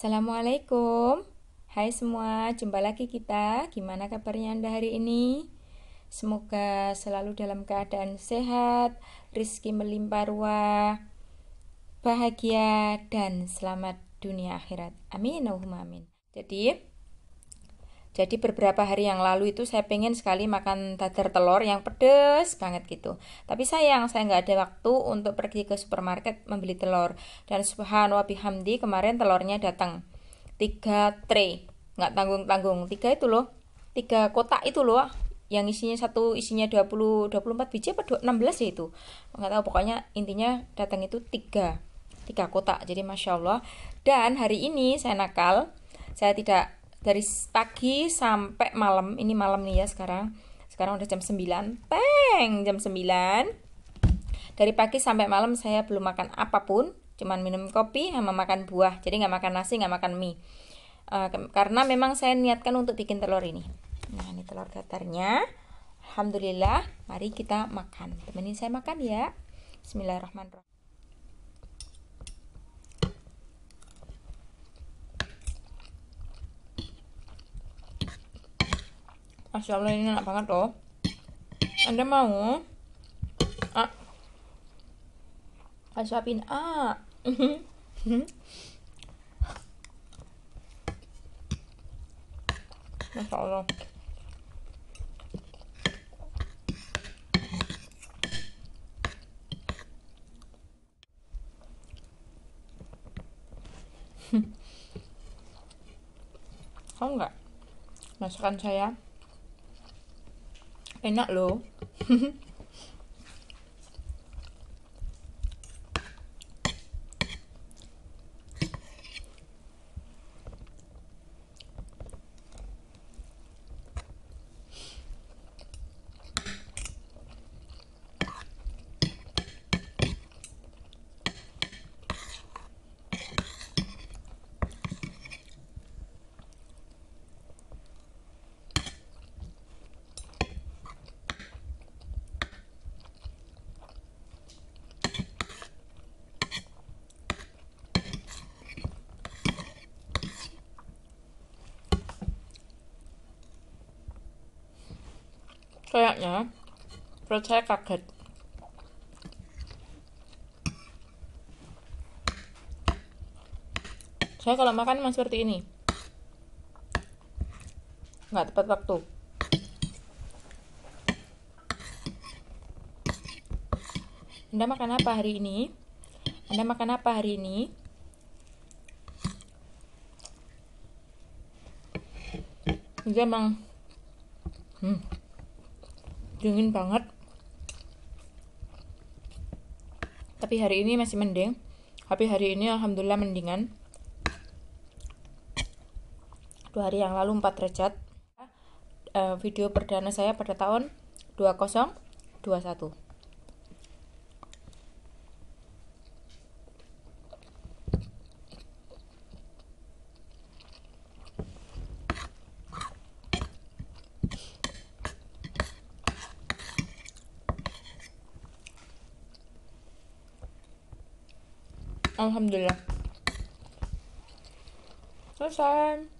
Assalamualaikum Hai semua, jumpa lagi kita Gimana kabarnya Anda hari ini? Semoga selalu dalam keadaan sehat Rizki melimpah ruah Bahagia dan selamat dunia akhirat Amin, Allahumma amin Jadi jadi beberapa hari yang lalu itu saya pengen sekali makan dadar telur yang pedes banget gitu. Tapi sayang saya nggak ada waktu untuk pergi ke supermarket membeli telur. Dan subhanallah bihamdi kemarin telurnya datang. Tiga tray, nggak tanggung-tanggung. Tiga itu loh, tiga kotak itu loh ah. yang isinya satu isinya 20 24 biji apa 16 ya itu nggak tahu pokoknya intinya datang itu tiga tiga kotak jadi masya Allah dan hari ini saya nakal saya tidak dari pagi sampai malam ini malam nih ya sekarang sekarang udah jam 9 peng jam 9 dari pagi sampai malam saya belum makan apapun cuman minum kopi sama makan buah jadi nggak makan nasi nggak makan mie uh, karena memang saya niatkan untuk bikin telur ini nah ini telur datarnya Alhamdulillah mari kita makan temenin saya makan ya Bismillahirrahmanirrahim Masya Allah ini enak banget loh Anda mau? Ah. Saya suapin ah. Masya Allah Tahu nggak masakan saya Enak loh kayaknya perut saya kaget saya kalau makan memang seperti ini nggak tepat waktu Anda makan apa hari ini? Anda makan apa hari ini? Jadi emang hmm, dingin banget tapi hari ini masih mending tapi hari ini alhamdulillah mendingan dua hari yang lalu 4 derajat eh, video perdana saya pada tahun 2021 Alhamdulillah. Bis dann.